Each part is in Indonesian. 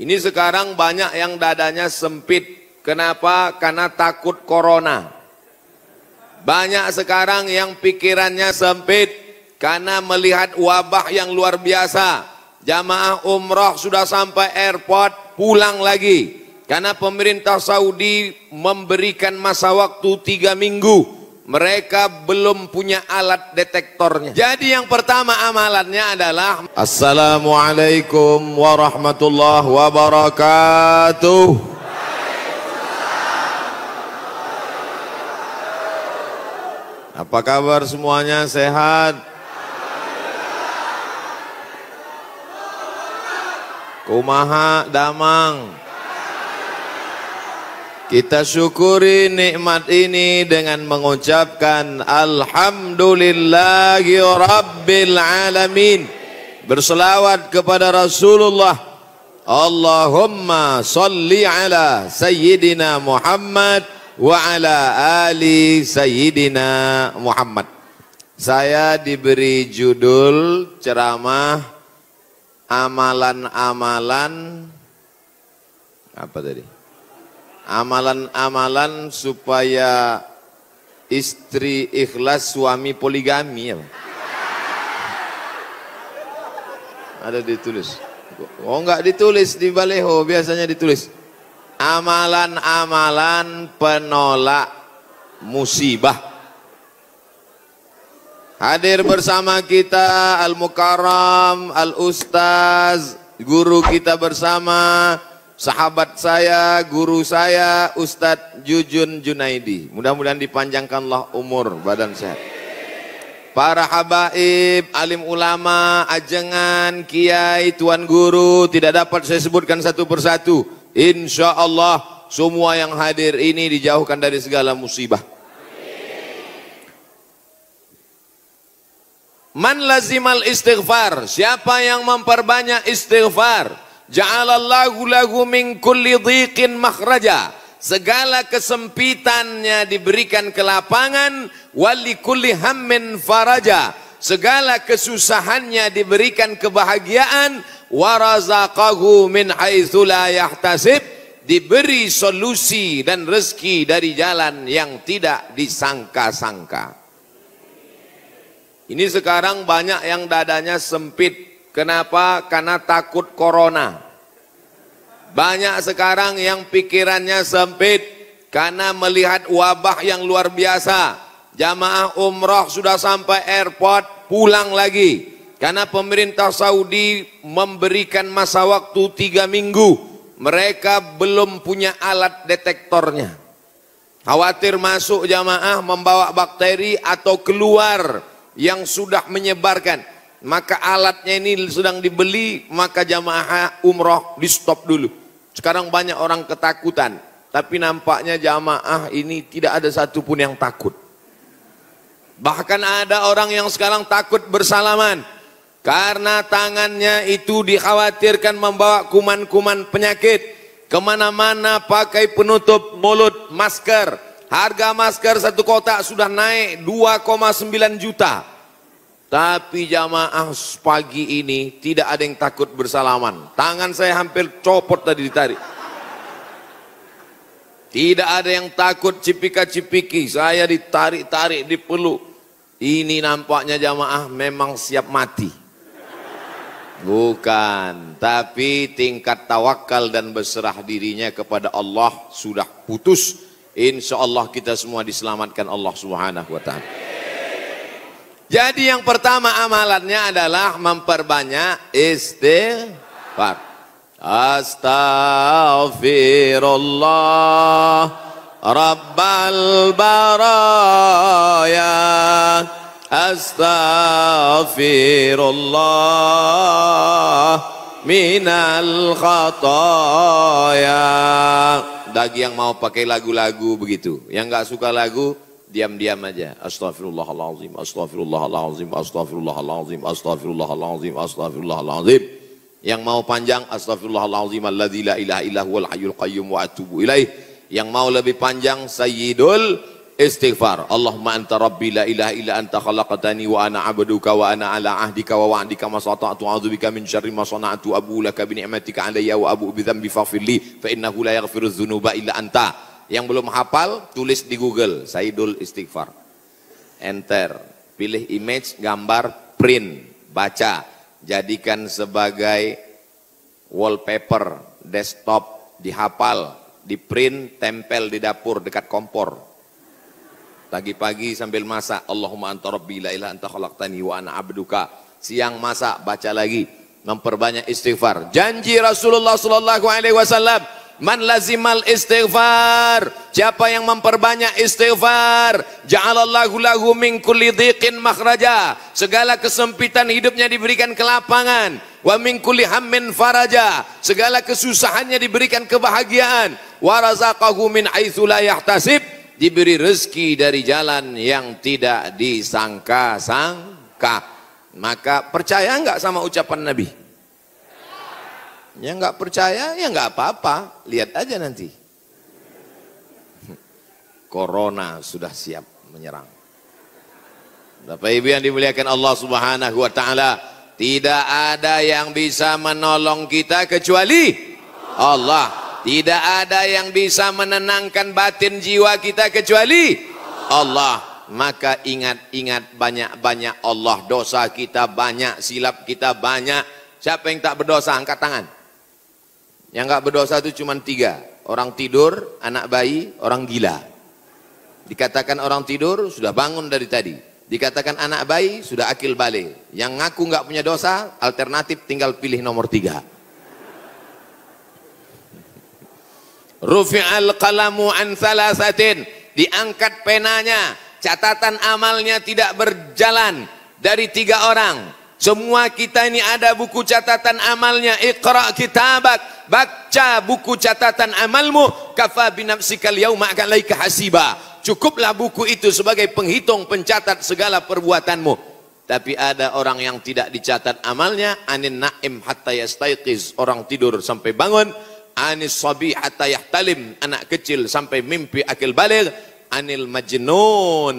Ini sekarang banyak yang dadanya sempit. Kenapa? Karena takut corona. Banyak sekarang yang pikirannya sempit karena melihat wabah yang luar biasa. Jamaah umroh sudah sampai airport, pulang lagi. Karena pemerintah Saudi memberikan masa waktu tiga minggu mereka belum punya alat detektornya. Jadi yang pertama amalannya adalah Assalamualaikum warahmatullahi wabarakatuh. Apa kabar semuanya sehat? Kumaha damang. Kita syukuri nikmat ini dengan mengucapkan Alhamdulillahi Rabbil Alamin Berselawat kepada Rasulullah Allahumma salli ala Sayyidina Muhammad Wa ala ali Sayyidina Muhammad Saya diberi judul ceramah Amalan-amalan Apa tadi? amalan-amalan supaya istri ikhlas suami poligami ya ada ditulis oh enggak ditulis di baleho biasanya ditulis amalan-amalan penolak musibah hadir bersama kita al-mukarram al-ustaz guru kita bersama sahabat saya, guru saya, Ustadz Jujun Junaidi. Mudah-mudahan dipanjangkanlah umur badan sehat. Para habaib, alim ulama, ajengan, kiai, tuan guru, tidak dapat saya sebutkan satu persatu. Insya Allah semua yang hadir ini dijauhkan dari segala musibah. Man lazimal istighfar, siapa yang memperbanyak istighfar, Ja'alallahu lahu min kulli dhiqin makhraja. Segala kesempitannya diberikan ke lapangan wali kulli hammin faraja. Segala kesusahannya diberikan kebahagiaan warazaqahu min haitsu la diberi solusi dan rezeki dari jalan yang tidak disangka-sangka. Ini sekarang banyak yang dadanya sempit Kenapa? Karena takut corona. Banyak sekarang yang pikirannya sempit karena melihat wabah yang luar biasa. Jamaah umroh sudah sampai airport, pulang lagi. Karena pemerintah Saudi memberikan masa waktu tiga minggu. Mereka belum punya alat detektornya. Khawatir masuk jamaah membawa bakteri atau keluar yang sudah menyebarkan maka alatnya ini sedang dibeli, maka jamaah umroh di stop dulu. Sekarang banyak orang ketakutan, tapi nampaknya jamaah ini tidak ada satupun yang takut. Bahkan ada orang yang sekarang takut bersalaman, karena tangannya itu dikhawatirkan membawa kuman-kuman penyakit. Kemana-mana pakai penutup mulut, masker. Harga masker satu kotak sudah naik 2,9 juta. Tapi jamaah pagi ini tidak ada yang takut bersalaman. Tangan saya hampir copot tadi ditarik. Tidak ada yang takut cipika-cipiki. Saya ditarik-tarik, dipeluk. Ini nampaknya jamaah memang siap mati. Bukan, tapi tingkat tawakal dan berserah dirinya kepada Allah sudah putus. Insya Allah kita semua diselamatkan Allah Subhanahu wa Ta'ala. Jadi yang pertama amalannya adalah memperbanyak istighfar. Astaghfirullah Rabbal baraya Astaghfirullah Minal khataya Bagi yang mau pakai lagu-lagu begitu Yang gak suka lagu diam-diam aja. Astagfirullahalazim, astagfirullahalazim, astagfirullahalazim, astagfirullahalazim, astagfirullahalazim. Yang mau panjang astagfirullahalazim alladzi la ilaha illa huwal hayyul qayyum wa atubu ilaih. Yang mau lebih panjang sayyidul istighfar. Allahumma anta rabbi la ilaha illa anta khalaqtani wa ana abduka wa ana ala ahdika wa wa'dika ma sata'tu a'udzubika min syarri ma sana'tu abu laka bi ni'matika alayya wa abu bi dhanbi faghfirli fa innahu la yaghfiru dzunuba illa anta. Yang belum hafal, tulis di Google, Saidul Istighfar. Enter. Pilih image, gambar, print, baca. Jadikan sebagai wallpaper, desktop, dihafal, di print, tempel di dapur dekat kompor. Pagi-pagi sambil masak, Allahumma anta rabbi la ilaha anta khalaqtani wa ana abduka. Siang masak, baca lagi, memperbanyak istighfar. Janji Rasulullah sallallahu alaihi wasallam Man lazimal istighfar. Siapa yang memperbanyak istighfar. Ja'alallahu lahu min kulli dhiqin makhraja. Segala kesempitan hidupnya diberikan kelapangan. Wa min kulli hammin faraja. Segala kesusahannya diberikan kebahagiaan. Wa razaqahu min aitsu yahtasib. Diberi rezeki dari jalan yang tidak disangka-sangka. Maka percaya enggak sama ucapan Nabi? Yang nggak percaya ya nggak apa-apa, lihat aja nanti. Corona sudah siap menyerang. Bapak Ibu yang dimuliakan Allah Subhanahu wa taala, tidak ada yang bisa menolong kita kecuali Allah. Tidak ada yang bisa menenangkan batin jiwa kita kecuali Allah. Maka ingat-ingat banyak-banyak Allah. Dosa kita banyak, silap kita banyak. Siapa yang tak berdosa angkat tangan. Yang nggak berdosa itu cuma tiga. Orang tidur, anak bayi, orang gila. Dikatakan orang tidur, sudah bangun dari tadi. Dikatakan anak bayi, sudah akil balik. Yang ngaku nggak punya dosa, alternatif tinggal pilih nomor tiga. Rufi'al qalamu an salasatin. Diangkat penanya, catatan amalnya tidak berjalan dari tiga orang semua kita ini ada buku catatan amalnya. Iqra kitabak. Baca buku catatan amalmu. Kafa binafsikal yauma lai hasiba. Cukuplah buku itu sebagai penghitung pencatat segala perbuatanmu. Tapi ada orang yang tidak dicatat amalnya. Anin na'im hatta yastaiqiz. Orang tidur sampai bangun. Anis sabi hatta yahtalim. Anak kecil sampai mimpi akil balik. Anil majnun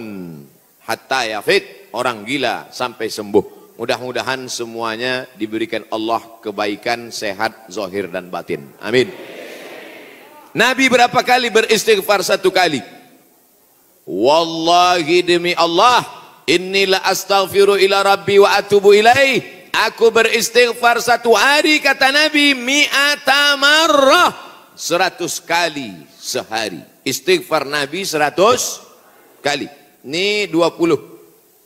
hatta yafik. Orang gila sampai sembuh. Mudah-mudahan semuanya diberikan Allah kebaikan, sehat, zohir dan batin. Amin. Nabi berapa kali beristighfar satu kali? Wallahi demi Allah, inilah astaghfiru ila rabbi wa atubu ilaih. Aku beristighfar satu hari kata Nabi mi'atamarrah. Seratus kali sehari. Istighfar Nabi seratus kali. Ini dua puluh.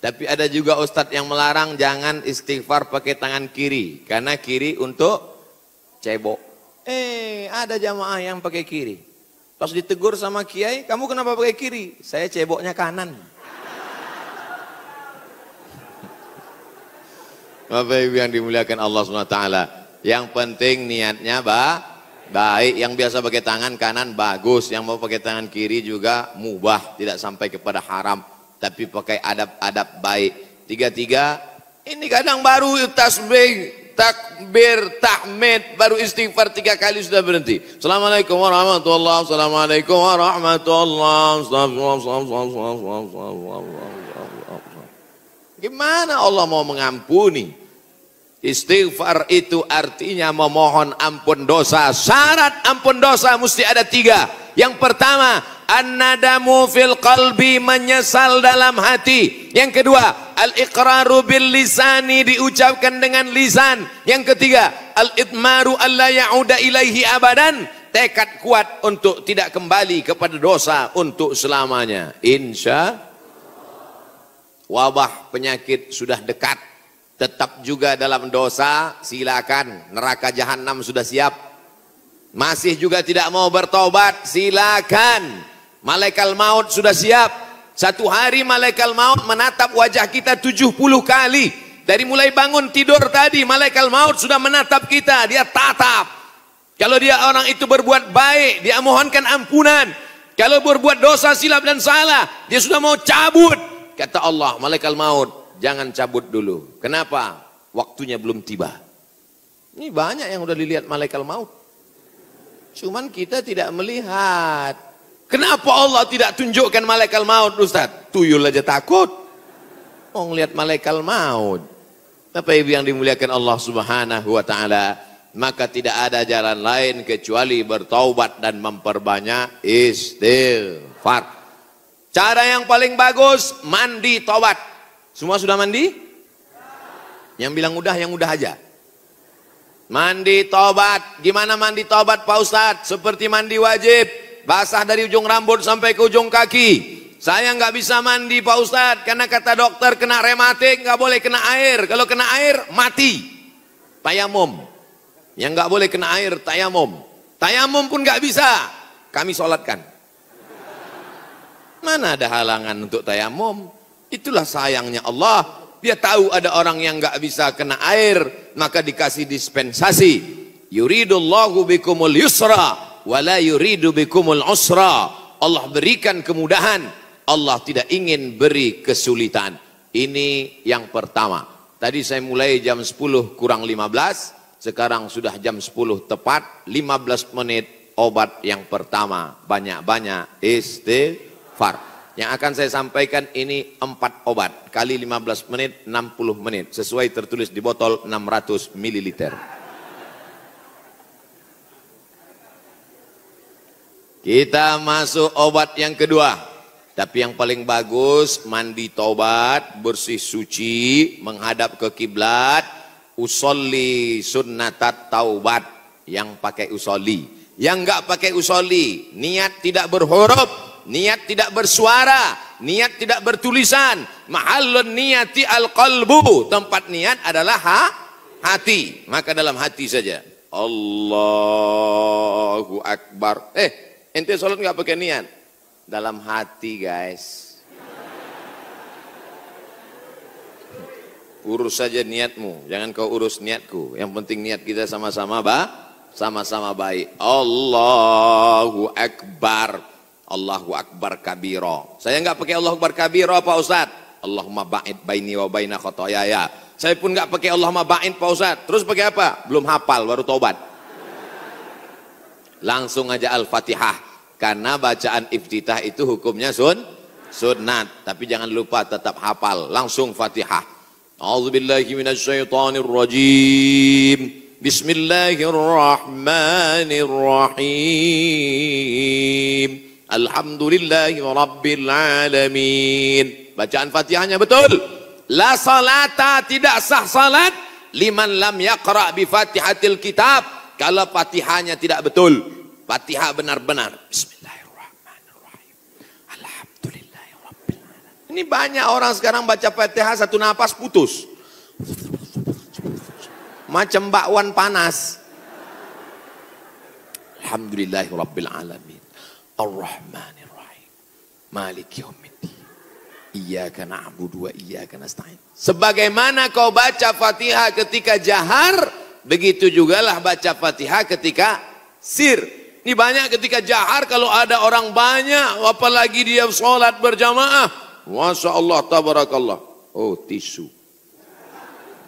Tapi ada juga ustadz yang melarang jangan istighfar pakai tangan kiri. Karena kiri untuk cebok. Eh, ada jamaah yang pakai kiri. Pas ditegur sama kiai, kamu kenapa pakai kiri? Saya ceboknya kanan. Bapak Ibu yang dimuliakan Allah SWT. Yang penting niatnya ba, baik. Yang biasa pakai tangan kanan bagus. Yang mau pakai tangan kiri juga mubah. Tidak sampai kepada haram tapi pakai adab-adab baik. Tiga-tiga, ini kadang baru tasbih, takbir, tahmid, baru istighfar tiga kali sudah berhenti. Assalamualaikum warahmatullahi wabarakatuh. Assalamualaikum warahmatullahi wabarakatuh. Gimana Allah mau mengampuni? Istighfar itu artinya memohon ampun dosa. Syarat ampun dosa mesti ada tiga. Yang pertama, An-nadamu fil qalbi menyesal dalam hati. Yang kedua, al-iqraru bil lisani diucapkan dengan lisan. Yang ketiga, al-itmaru alla ya'uda ilaihi abadan. Tekad kuat untuk tidak kembali kepada dosa untuk selamanya. Insya Wabah penyakit sudah dekat. Tetap juga dalam dosa, silakan. Neraka jahanam sudah siap. Masih juga tidak mau bertobat, silakan Malaikat maut sudah siap. Satu hari malaikat maut menatap wajah kita 70 kali. Dari mulai bangun tidur tadi, malaikat maut sudah menatap kita. Dia tatap. Kalau dia orang itu berbuat baik, dia mohonkan ampunan. Kalau berbuat dosa, silap dan salah, dia sudah mau cabut. Kata Allah, malaikat maut, jangan cabut dulu. Kenapa? Waktunya belum tiba. Ini banyak yang sudah dilihat malaikat maut. Cuman kita tidak melihat. Kenapa Allah tidak tunjukkan malaikat maut Ustaz? Tuyul aja takut. Mau oh, ngeliat malaikat maut. Bapak Ibu yang dimuliakan Allah Subhanahu wa taala, maka tidak ada jalan lain kecuali bertaubat dan memperbanyak istighfar. Cara yang paling bagus mandi tobat. Semua sudah mandi? Yang bilang udah yang udah aja. Mandi tobat. Gimana mandi tobat, Pak Ustadz? Seperti mandi wajib basah dari ujung rambut sampai ke ujung kaki. Saya nggak bisa mandi Pak Ustadz karena kata dokter kena rematik nggak boleh kena air. Kalau kena air mati. Tayamum. Yang nggak boleh kena air tayamum. Tayamum pun nggak bisa. Kami sholatkan. Mana ada halangan untuk tayamum? Itulah sayangnya Allah. Dia tahu ada orang yang nggak bisa kena air, maka dikasih dispensasi. Yuridullahu bikumul yusra wala yuridu bikumul usra. Allah berikan kemudahan, Allah tidak ingin beri kesulitan. Ini yang pertama. Tadi saya mulai jam 10 kurang 15, sekarang sudah jam 10 tepat 15 menit obat yang pertama. Banyak-banyak istighfar. Yang akan saya sampaikan ini empat obat kali 15 menit 60 menit sesuai tertulis di botol 600 mililiter Kita masuk obat yang kedua. Tapi yang paling bagus mandi tobat, bersih suci, menghadap ke kiblat, usolli sunnatat taubat yang pakai usolli. Yang enggak pakai usolli, niat tidak berhuruf, niat tidak bersuara, niat tidak bertulisan. Mahallun niyati al-qalbu, tempat niat adalah ha? hati. Maka dalam hati saja. Allahu Akbar. Eh, Ente sholat nggak pakai niat? Dalam hati guys. Urus saja niatmu, jangan kau urus niatku. Yang penting niat kita sama-sama ba, sama-sama baik. Allahu Akbar. Allahu Akbar kabiro. Saya nggak pakai Allahu Akbar kabiro Pak Ustaz. Allahumma ba'id baini wa baina khotoyaya. Saya pun nggak pakai Allahumma ba'id Pak Ustaz. Terus pakai apa? Belum hafal, baru tobat langsung aja Al-Fatihah. Karena bacaan iftitah itu hukumnya sun, sunat. Tapi jangan lupa tetap hafal, langsung Fatihah. A'udzubillahi minasyaitonirrajim. Bismillahirrahmanirrahim. Alhamdulillahi Bacaan Fatihahnya betul. La salata tidak sah salat liman lam yaqra bi Fatihatil kitab kalau fatihahnya tidak betul, fatihah benar-benar. Bismillahirrahmanirrahim. Alhamdulillahirrahmanirrahim. Ini banyak orang sekarang baca fatihah satu napas putus. Macam bakwan panas. Alhamdulillahirrabbilalamin. Ar-Rahmanirrahim. Maliki yaumiddin. Iyaka na'budu wa iyaka nasta'in. Sebagaimana kau baca Fatihah ketika jahar, Begitu juga lah baca Fatihah ketika sir. Ini banyak ketika jahar kalau ada orang banyak apalagi dia sholat berjamaah. Masya Allah tabarakallah. Oh tisu.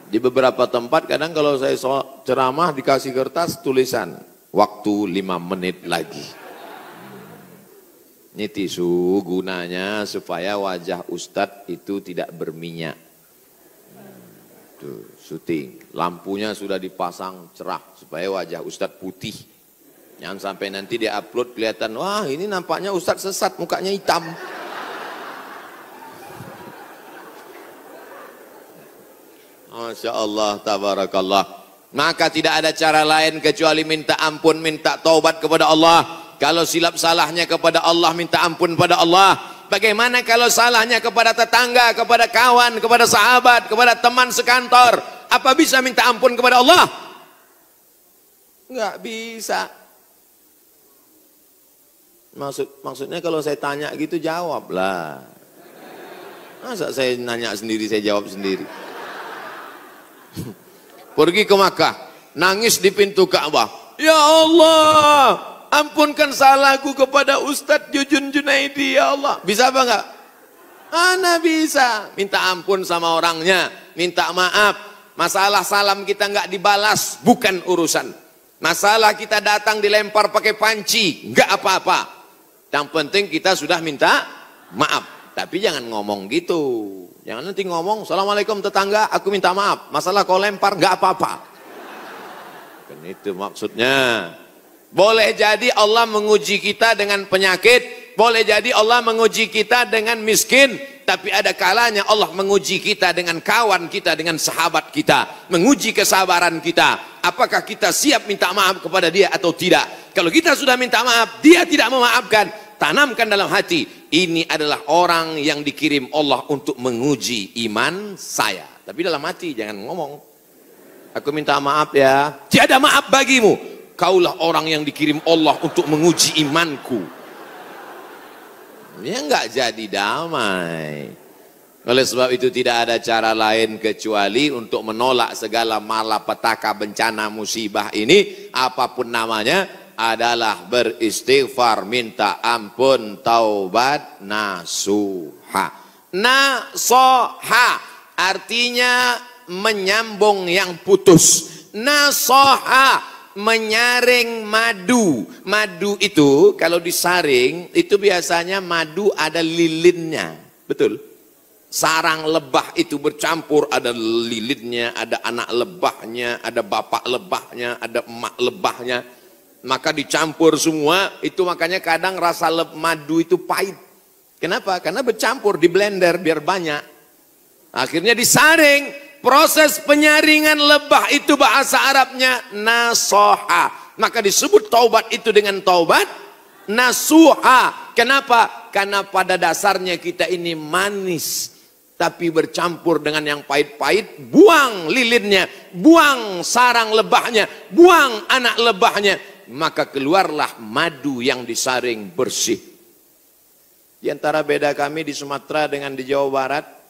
Di beberapa tempat kadang kalau saya ceramah dikasih kertas tulisan. Waktu lima menit lagi. Ini tisu gunanya supaya wajah ustadz itu tidak berminyak. Tuh syuting. Lampunya sudah dipasang cerah supaya wajah Ustadz putih. Jangan sampai nanti dia upload kelihatan, wah ini nampaknya Ustadz sesat, mukanya hitam. Masya Allah, tabarakallah. Maka tidak ada cara lain kecuali minta ampun, minta taubat kepada Allah. Kalau silap salahnya kepada Allah, minta ampun pada Allah. Bagaimana kalau salahnya kepada tetangga, kepada kawan, kepada sahabat, kepada teman sekantor? Apa bisa minta ampun kepada Allah? Enggak bisa. Maksud maksudnya kalau saya tanya gitu jawablah. Masa saya nanya sendiri, saya jawab sendiri. Pergi ke Makkah, nangis di pintu Ka'bah. Ya Allah, Ampunkan salahku kepada Ustadz Jujun Junaidi ya Allah. Bisa apa enggak? Ana bisa. Minta ampun sama orangnya. Minta maaf. Masalah salam kita enggak dibalas. Bukan urusan. Masalah kita datang dilempar pakai panci. Enggak apa-apa. Yang penting kita sudah minta maaf. Tapi jangan ngomong gitu. Jangan nanti ngomong, Assalamualaikum tetangga, aku minta maaf. Masalah kau lempar, enggak apa-apa. Kan itu maksudnya. Boleh jadi Allah menguji kita dengan penyakit, boleh jadi Allah menguji kita dengan miskin, tapi ada kalanya Allah menguji kita dengan kawan kita, dengan sahabat kita, menguji kesabaran kita. Apakah kita siap minta maaf kepada dia atau tidak? Kalau kita sudah minta maaf, dia tidak memaafkan, tanamkan dalam hati ini adalah orang yang dikirim Allah untuk menguji iman saya tapi dalam hati jangan ngomong aku minta maaf ya tiada maaf bagimu kaulah orang yang dikirim Allah untuk menguji imanku ya enggak jadi damai oleh sebab itu tidak ada cara lain kecuali untuk menolak segala malapetaka bencana musibah ini apapun namanya adalah beristighfar minta ampun taubat nasuha nasoha artinya menyambung yang putus nasoha menyaring madu. Madu itu kalau disaring itu biasanya madu ada lilinnya. Betul? Sarang lebah itu bercampur ada lilinnya, ada anak lebahnya, ada bapak lebahnya, ada emak lebahnya. Maka dicampur semua, itu makanya kadang rasa leb, madu itu pahit. Kenapa? Karena bercampur di blender biar banyak. Akhirnya disaring, Proses penyaringan lebah itu bahasa Arabnya nasoha. Maka disebut taubat itu dengan taubat nasuha. Kenapa? Karena pada dasarnya kita ini manis. Tapi bercampur dengan yang pahit-pahit. Buang lilinnya. Buang sarang lebahnya. Buang anak lebahnya. Maka keluarlah madu yang disaring bersih. Di antara beda kami di Sumatera dengan di Jawa Barat,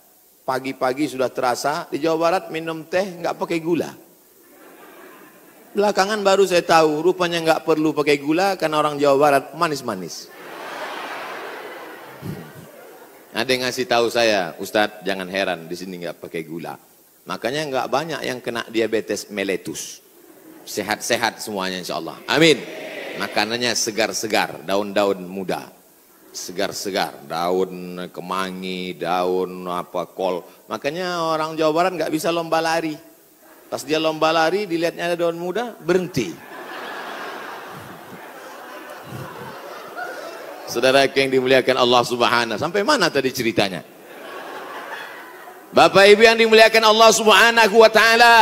Pagi-pagi sudah terasa, di Jawa Barat minum teh nggak pakai gula. Belakangan baru saya tahu, rupanya nggak perlu pakai gula karena orang Jawa Barat manis-manis. Hmm. Ada yang ngasih tahu saya, Ustadz jangan heran di sini nggak pakai gula. Makanya nggak banyak yang kena diabetes meletus. Sehat-sehat semuanya insya Allah. Amin. Makanannya segar-segar, daun-daun muda segar-segar, daun kemangi, daun apa kol. Makanya orang Jawa Barat nggak bisa lomba lari. Pas dia lomba lari, dilihatnya ada daun muda, berhenti. Saudara yang dimuliakan Allah Subhanahu. Sampai mana tadi ceritanya? Bapak Ibu yang dimuliakan Allah Subhanahu wa taala,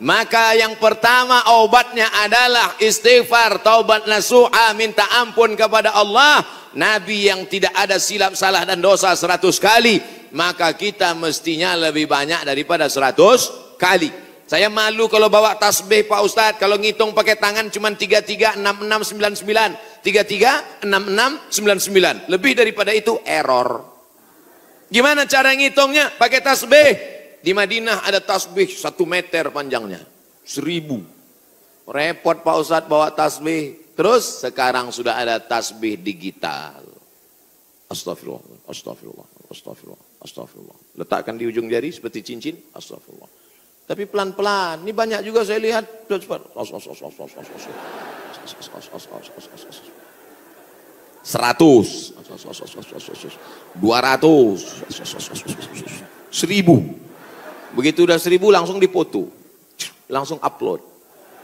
maka yang pertama obatnya adalah istighfar, taubat nasuha, minta ampun kepada Allah Nabi yang tidak ada silap salah dan dosa seratus kali, maka kita mestinya lebih banyak daripada seratus kali. Saya malu kalau bawa tasbih Pak Ustadz, kalau ngitung pakai tangan cuma tiga tiga enam enam sembilan sembilan tiga tiga enam enam sembilan sembilan Lebih daripada itu error. Gimana cara ngitungnya? Pakai tasbih. Di Madinah ada tasbih satu meter panjangnya. Seribu. Repot Pak Ustadz bawa tasbih. Terus sekarang sudah ada tasbih digital. Astagfirullah, astagfirullah, astagfirullah, astagfirullah. Letakkan di ujung jari seperti cincin, astagfirullah. Tapi pelan-pelan, ini banyak juga saya lihat. Seratus, dua ratus, seribu. Begitu udah seribu langsung dipoto, langsung upload.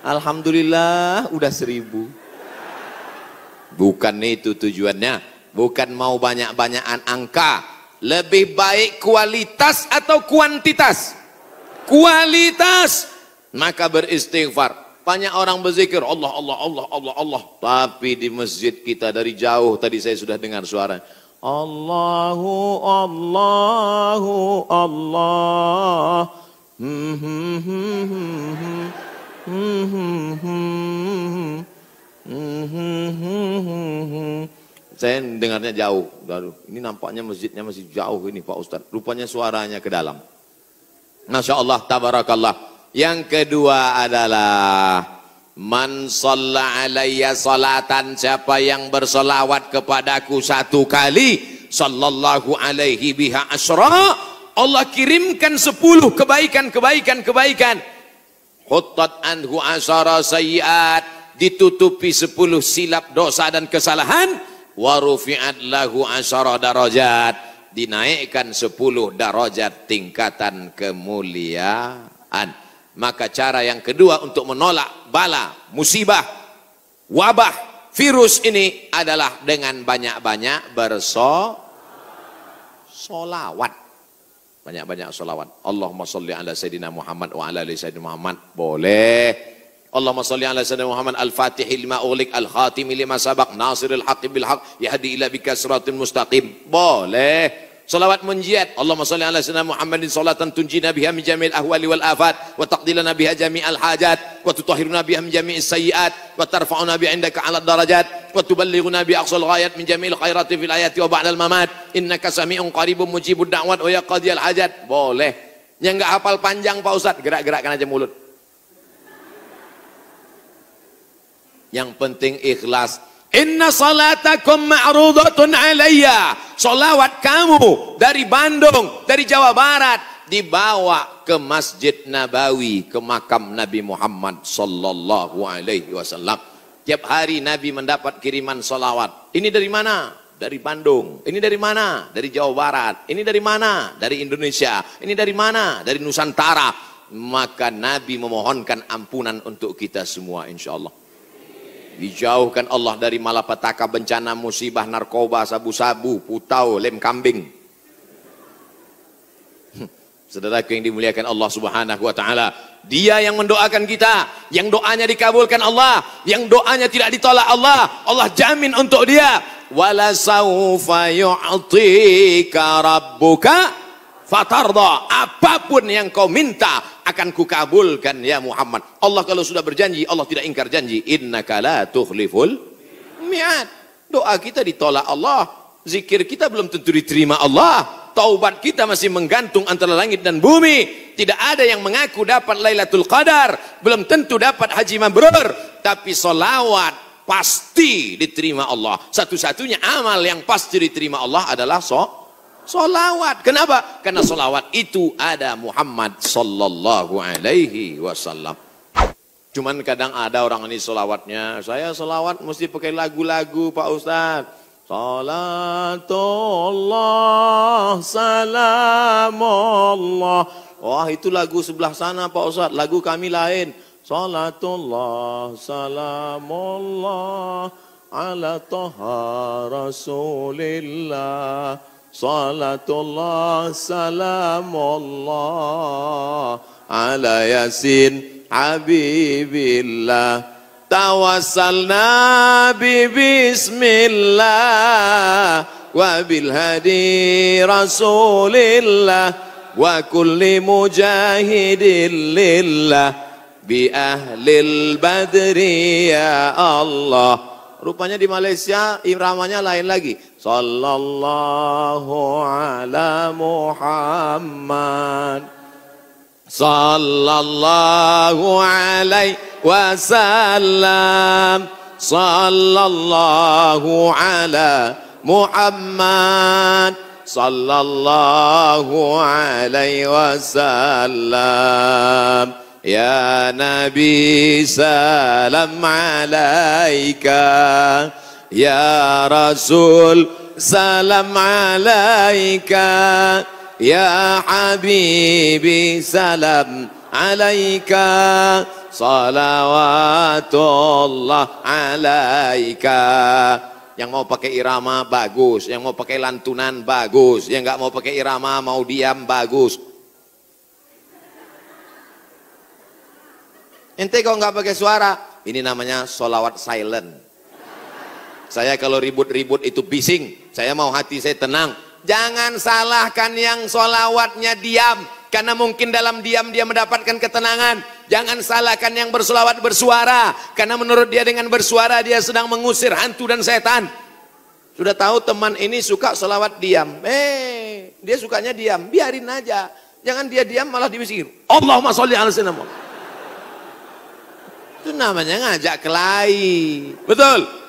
Alhamdulillah udah seribu. Bukan itu tujuannya. Bukan mau banyak-banyakan angka. Lebih baik kualitas atau kuantitas? Kualitas. Maka beristighfar. Banyak orang berzikir Allah, Allah, Allah, Allah, Allah. Tapi di masjid kita dari jauh tadi saya sudah dengar suara. Allahu, Allahu, Allah. Hmm, hmm, hmm, hmm, hmm, hmm, hmm, hmm. hmm, hmm. Mhm, mhm, mhm, Saya dengarnya jauh. Aduh, ini nampaknya masjidnya masih jauh ini Pak Ustaz. Rupanya suaranya ke dalam. Masya Allah, tabarakallah. Yang kedua adalah Man salla alaiya salatan siapa yang bersolawat kepadaku satu kali sallallahu alaihi biha asra Allah kirimkan sepuluh kebaikan kebaikan kebaikan huttat anhu asara sayiat ditutupi sepuluh silap dosa dan kesalahan warufi'at lahu asyara darajat dinaikkan sepuluh darajat tingkatan kemuliaan maka cara yang kedua untuk menolak bala musibah wabah virus ini adalah dengan banyak-banyak berso solawat banyak-banyak solawat Allahumma salli ala Sayyidina Muhammad wa ala Sayyidina Muhammad boleh اللهم صل على سيدنا محمد الفاتح لما أغلق الخاتم لما سبق ناصر الحق Yahdi يهدي Bika بكسرة Mustaqim boleh Salawat menjiat Allahumma salli ala sayyidina Muhammadin salatan tunjina biha min jami'il ahwali wal afat wa taqdilana biha jami'al hajat wa tutahhiruna biha min jami'is sayyiat wa tarfa'una bi 'indaka 'ala darajat wa tuballighuna bi aqsal ghayat min jami'il khairati fil ayati wa ba'dal mamat innaka sami'un qaribun mujibud da'wat wa ya qadiyal hajat boleh yang enggak hafal panjang Pak Ustaz gerak-gerakkan aja mulut Yang penting ikhlas. Inna salatakum ma'rudatun alayya. Salawat kamu dari Bandung, dari Jawa Barat. Dibawa ke Masjid Nabawi, ke makam Nabi Muhammad Sallallahu Alaihi Wasallam. Tiap hari Nabi mendapat kiriman salawat. Ini dari mana? Dari Bandung. Ini dari mana? Dari Jawa Barat. Ini dari mana? Dari Indonesia. Ini dari mana? Dari Nusantara. Maka Nabi memohonkan ampunan untuk kita semua insya Allah. Dijauhkan Allah dari malapetaka bencana musibah narkoba, sabu-sabu, putau, lem kambing. Hmm. Saudara yang dimuliakan Allah Subhanahu wa taala, dia yang mendoakan kita, yang doanya dikabulkan Allah, yang doanya tidak ditolak Allah, Allah jamin untuk dia. Wala saufa yu'tika rabbuka Fatardo, apapun yang kau minta akan kukabulkan ya Muhammad Allah kalau sudah berjanji Allah tidak ingkar janji innaka la tuhliful Miat doa kita ditolak Allah zikir kita belum tentu diterima Allah taubat kita masih menggantung antara langit dan bumi tidak ada yang mengaku dapat Lailatul Qadar belum tentu dapat haji mabrur tapi solawat pasti diterima Allah. Satu-satunya amal yang pasti diterima Allah adalah sholat. Solawat. Kenapa? Karena solawat itu ada Muhammad Sallallahu Alaihi Wasallam. Cuman kadang ada orang ini solawatnya. Saya solawat mesti pakai lagu-lagu Pak Ustaz. Salatullah, salamullah. Wah itu lagu sebelah sana Pak Ustaz. Lagu kami lain. Salatullah, salamullah. Ala toha rasulillah. Salatullah salamullah ala yasin habibillah tawassalna bi bismillah wa bil hadi rasulillah wa kulli mujahidin lillah bi ahlil badri ya Allah rupanya di Malaysia iramanya lain lagi صلى الله على محمد صلى الله عليه وسلم صلى الله على محمد صلى الله عليه وسلم يا نبي سلام عليك Ya Rasul salam alaika Ya Habibi salam alaika Salawatullah alaika yang mau pakai irama bagus, yang mau pakai lantunan bagus, yang nggak mau pakai irama mau diam bagus. Ente kok nggak pakai suara, ini namanya solawat silent. Saya kalau ribut-ribut itu bising. Saya mau hati saya tenang. Jangan salahkan yang solawatnya diam. Karena mungkin dalam diam dia mendapatkan ketenangan. Jangan salahkan yang bersolawat bersuara. Karena menurut dia dengan bersuara dia sedang mengusir hantu dan setan. Sudah tahu teman ini suka solawat diam. Eh, dia sukanya diam. Biarin aja. Jangan dia diam malah dibisikin. Allahumma sholli ala sinamu. Itu namanya ngajak kelahi. Betul.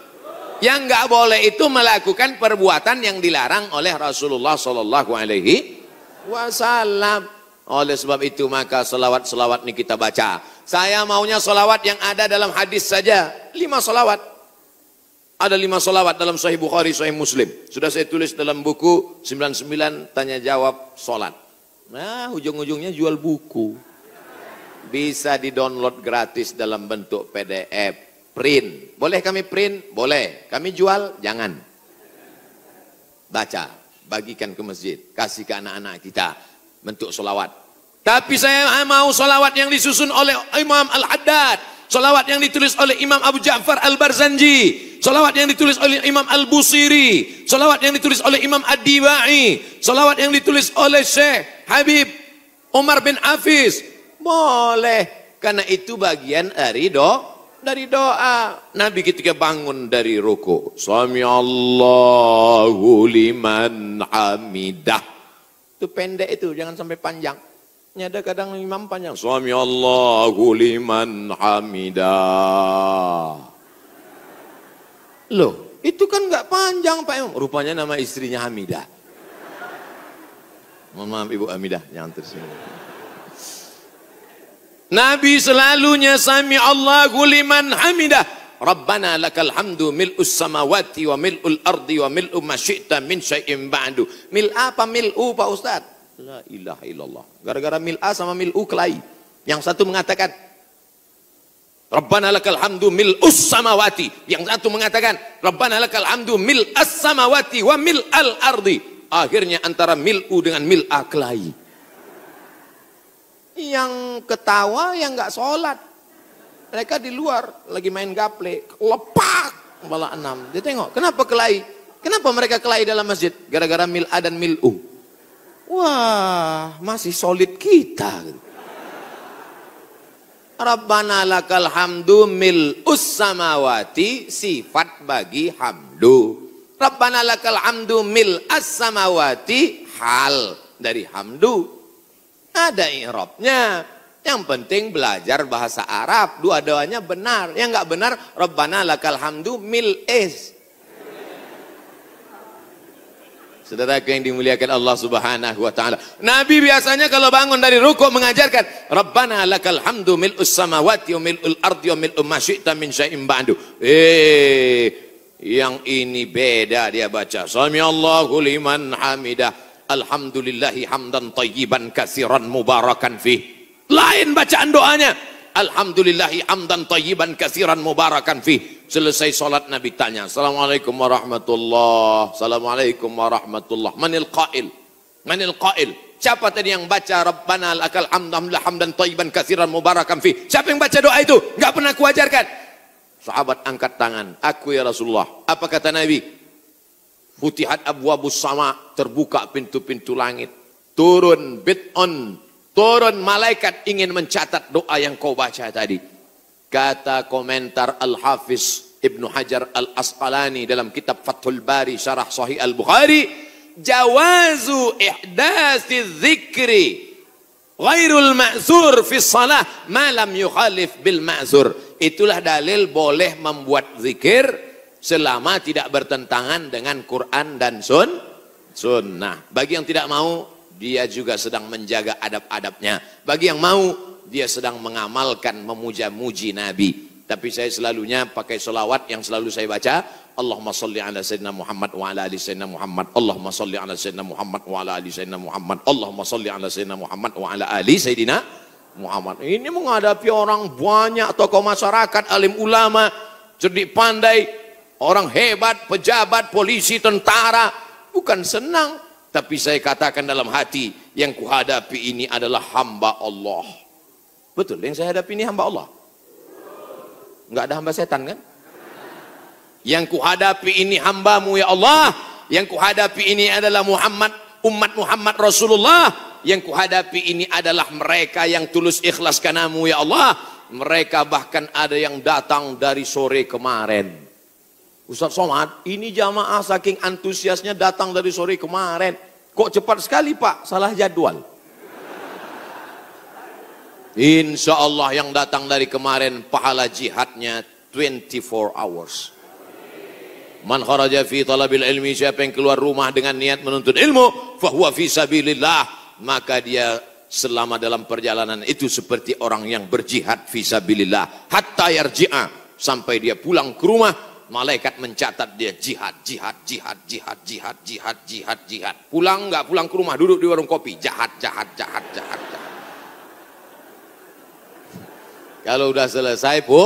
Yang nggak boleh itu melakukan perbuatan yang dilarang oleh Rasulullah Shallallahu Alaihi Wasallam. Oleh sebab itu maka selawat-selawat ini kita baca. Saya maunya selawat yang ada dalam hadis saja. Lima selawat. Ada lima selawat dalam Sahih Bukhari, Sahih Muslim. Sudah saya tulis dalam buku 99 tanya jawab solat. Nah ujung-ujungnya jual buku bisa didownload gratis dalam bentuk PDF print. Boleh kami print? Boleh. Kami jual? Jangan. Baca, bagikan ke masjid, kasih ke anak-anak kita bentuk solawat. Tapi saya mau solawat yang disusun oleh Imam Al-Haddad, solawat yang ditulis oleh Imam Abu Ja'far Al-Barzanji, solawat yang ditulis oleh Imam Al-Busiri, solawat yang ditulis oleh Imam Ad-Dibai, solawat yang ditulis oleh Syekh Habib Umar bin Afis, Boleh, karena itu bagian dari doa dari doa. Nabi ketika bangun dari ruku. Sami Allahu liman hamidah. Itu pendek itu, jangan sampai panjang. Ini ada kadang imam panjang. Sami Allahu liman hamidah. Loh, itu kan nggak panjang Pak Imam. Rupanya nama istrinya Hamidah. Mohon maaf Ibu Hamidah, jangan tersinggung. Nabi selalunya sami Allahu liman hamidah. Rabbana lakal hamdu mil'us samawati wa mil'ul ardi wa mil'u masyikta min syai'in ba'du. Mil apa mil'u Pak Ustaz? La ilaha illallah. Gara-gara mil'a sama mil'u kelai. Yang satu mengatakan Rabbana lakal hamdu mil'us samawati. Yang satu mengatakan Rabbana lakal hamdu mil'as samawati wa mil'al ardi. Akhirnya antara mil'u dengan mil'a kelai. Yang ketawa yang nggak sholat. Mereka di luar lagi main gaple, lepak bala enam. Dia tengok, kenapa kelahi? Kenapa mereka kelahi dalam masjid? Gara-gara mil a dan mil u Wah, masih solid kita. Rabbana lakal hamdu mil ussamawati sifat bagi hamdu. Rabbana lakal hamdu mil samawati hal dari hamdu. Ada i'rabnya. Yang penting belajar bahasa Arab, dua-duanya benar. Yang nggak benar, Rabbana lakal hamdu mil is. Saudara yang dimuliakan Allah Subhanahu wa taala. Nabi biasanya kalau bangun dari rukuk mengajarkan, "Rabbana lakal hamdu mil us samawati wa mil ul ardi wa mil ma min syai'in ba'du." Eh, yang ini beda dia baca. Sami Allahu liman hamidah. Alhamdulillahi hamdan tayyiban kasiran mubarakan fi. Lain bacaan doanya. Alhamdulillahi hamdan tayyiban kasiran mubarakan fi. Selesai sholat Nabi tanya. Assalamualaikum warahmatullah. Assalamualaikum warahmatullah. Manil qail. Manil qail. Siapa tadi yang baca Rabbana lakal hamdallah hamdan tayyiban kasiran mubarakan fi. Siapa yang baca doa itu? Enggak pernah kuajarkan. Sahabat angkat tangan. Aku ya Rasulullah. Apa kata Nabi? Futihat Abu sama, terbuka pintu-pintu langit. Turun bid'un, turun malaikat ingin mencatat doa yang kau baca tadi. Kata komentar Al-Hafiz Ibnu Hajar Al-Asqalani dalam kitab Fathul Bari Syarah Sahih Al-Bukhari, jawazu ihdasi dzikri ghairul ma'zur fi salah ma lam yukhalif bil ma'zur. Itulah dalil boleh membuat zikir selama tidak bertentangan dengan Quran dan sun sunnah. Bagi yang tidak mau, dia juga sedang menjaga adab-adabnya. Bagi yang mau, dia sedang mengamalkan memuja-muji Nabi. Tapi saya selalunya pakai solawat yang selalu saya baca. Allahumma salli ala sayyidina Muhammad wa ala ali sayyidina Muhammad. Allahumma salli ala sayyidina Muhammad wa ala ali sayyidina Muhammad. Allahumma salli ala sayyidina Muhammad wa ala ali sayyidina Muhammad. Ini menghadapi orang banyak tokoh masyarakat, alim ulama, cerdik pandai, orang hebat, pejabat, polisi, tentara. Bukan senang. Tapi saya katakan dalam hati, yang kuhadapi ini adalah hamba Allah. Betul, yang saya hadapi ini hamba Allah. Enggak ada hamba setan kan? Yang kuhadapi ini hambamu ya Allah. Yang kuhadapi ini adalah Muhammad, umat Muhammad Rasulullah. Yang kuhadapi ini adalah mereka yang tulus ikhlas kanamu ya Allah. Mereka bahkan ada yang datang dari sore kemarin. Ustaz Somad, ini jamaah saking antusiasnya datang dari sore kemarin. Kok cepat sekali Pak, salah jadwal. Insya Allah yang datang dari kemarin pahala jihadnya 24 hours. Man kharaja fi talabil ilmi siapa yang keluar rumah dengan niat menuntut ilmu fahuwa fi sabilillah maka dia selama dalam perjalanan itu seperti orang yang berjihad fi sabilillah hatta yarji'a sampai dia pulang ke rumah malaikat mencatat dia jihad, jihad, jihad, jihad, jihad, jihad, jihad, jihad. Pulang nggak pulang ke rumah, duduk di warung kopi, jahat, jahat, jahat, jahat, jahat. Kalau udah selesai bu,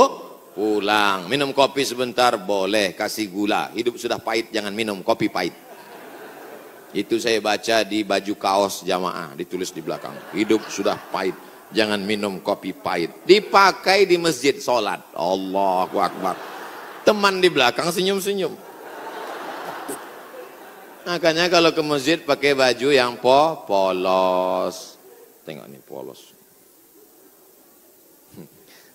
pulang. Minum kopi sebentar boleh, kasih gula. Hidup sudah pahit, jangan minum kopi pahit. Itu saya baca di baju kaos jamaah, ditulis di belakang. Hidup sudah pahit, jangan minum kopi pahit. Dipakai di masjid, sholat. Allahu Akbar teman di belakang senyum-senyum. Makanya kalau ke masjid pakai baju yang po polos. Tengok nih polos.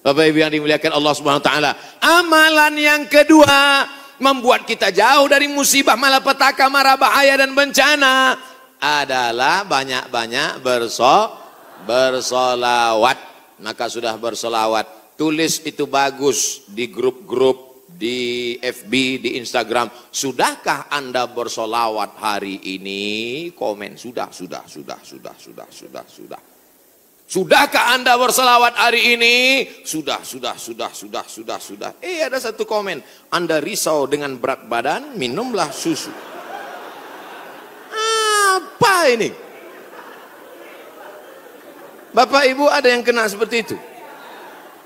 Bapak Ibu yang dimuliakan Allah Subhanahu wa taala. Amalan yang kedua membuat kita jauh dari musibah, malapetaka, mara bahaya dan bencana adalah banyak-banyak berso bersolawat. Maka sudah bersolawat. Tulis itu bagus di grup-grup di FB, di Instagram. Sudahkah Anda bersolawat hari ini? Komen, sudah, sudah, sudah, sudah, sudah, sudah, sudah. Sudahkah Anda bersolawat hari ini? Sudah, sudah, sudah, sudah, sudah, sudah. Eh ada satu komen, Anda risau dengan berat badan, minumlah susu. Apa ini? Bapak Ibu ada yang kena seperti itu?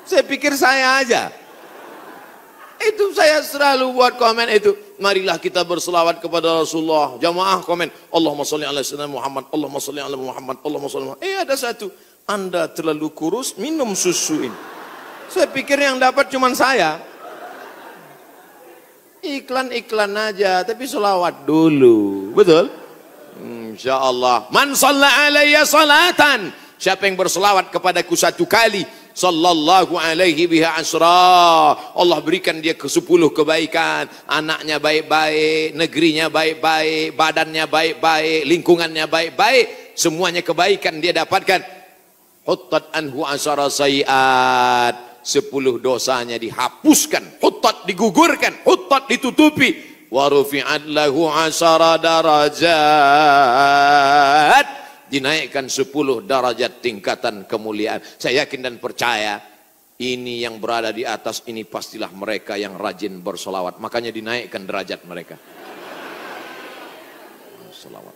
Saya pikir saya aja. Itu saya selalu buat komen itu. Marilah kita berselawat kepada Rasulullah. Jamaah komen. Allahumma salli ala sayyidina Muhammad. Allahumma salli ala Muhammad. Allahumma salli Muhammad. Eh ada satu. Anda terlalu kurus, minum susu ini. Saya pikir yang dapat cuma saya. Iklan-iklan aja, tapi selawat dulu. Betul? Insya Allah. Man salla alaiya salatan. Siapa yang berselawat kepadaku satu kali, sallallahu alaihi biha asra. Allah berikan dia ke sepuluh kebaikan, anaknya baik-baik, negerinya baik-baik, badannya baik-baik, lingkungannya baik-baik, semuanya kebaikan dia dapatkan. Huttat anhu asara sayiat. Sepuluh dosanya dihapuskan, huttat digugurkan, huttat ditutupi. Warufi'at lahu asara darajat dinaikkan 10 derajat tingkatan kemuliaan. Saya yakin dan percaya ini yang berada di atas ini pastilah mereka yang rajin bersolawat. Makanya dinaikkan derajat mereka. Solawat.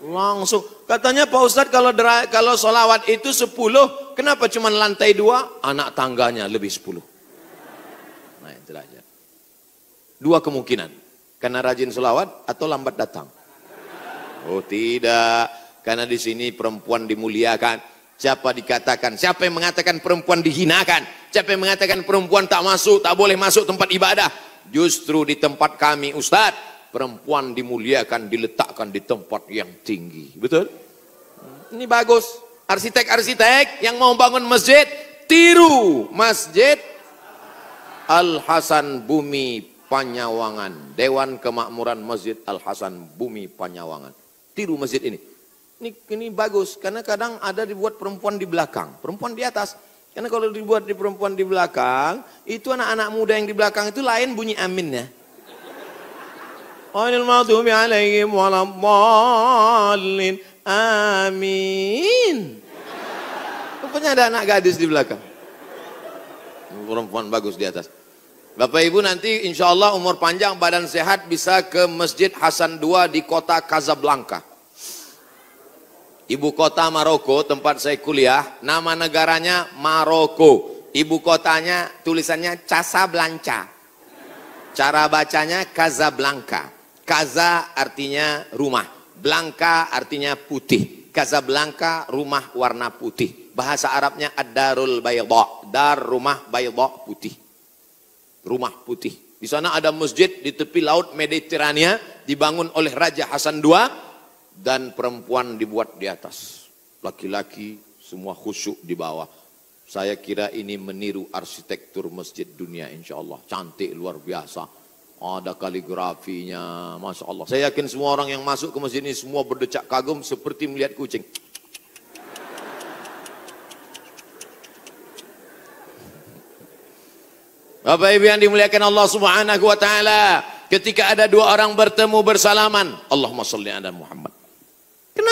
Langsung. Katanya Pak Ustadz kalau kalau solawat itu 10, kenapa cuma lantai dua? Anak tangganya lebih 10. Naik derajat. Dua kemungkinan. Karena rajin solawat atau lambat datang. Oh tidak, karena di sini perempuan dimuliakan. Siapa dikatakan? Siapa yang mengatakan perempuan dihinakan? Siapa yang mengatakan perempuan tak masuk, tak boleh masuk tempat ibadah? Justru di tempat kami, Ustadz, perempuan dimuliakan, diletakkan di tempat yang tinggi. Betul? Ini bagus. Arsitek-arsitek yang mau bangun masjid, tiru masjid Al Hasan Bumi Panyawangan, Dewan Kemakmuran Masjid Al Hasan Bumi Panyawangan. Tiru masjid ini. Ini, ini bagus karena kadang ada dibuat perempuan di belakang, perempuan di atas. Karena kalau dibuat di perempuan di belakang, itu anak-anak muda yang di belakang itu lain bunyi aminnya. ya. Amin. Rupanya ada anak gadis di belakang. Perempuan bagus di atas. Bapak Ibu nanti insya Allah umur panjang badan sehat bisa ke Masjid Hasan II di kota Casablanca. Ibu kota Maroko, tempat saya kuliah, nama negaranya Maroko. Ibu kotanya tulisannya Casablanca. Cara bacanya Blanca, Kaza artinya rumah, Blanca artinya putih. Blanca rumah warna putih. Bahasa Arabnya Ad-Darul Dar rumah Bayda putih. Rumah putih. Di sana ada masjid di tepi laut Mediterania dibangun oleh Raja Hasan II dan perempuan dibuat di atas. Laki-laki semua khusyuk di bawah. Saya kira ini meniru arsitektur masjid dunia insya Allah. Cantik luar biasa. Ada kaligrafinya, Masya Allah. Saya yakin semua orang yang masuk ke masjid ini semua berdecak kagum seperti melihat kucing. Bapak Ibu yang dimuliakan Allah Subhanahu wa taala, ketika ada dua orang bertemu bersalaman, Allahumma salli ala Muhammad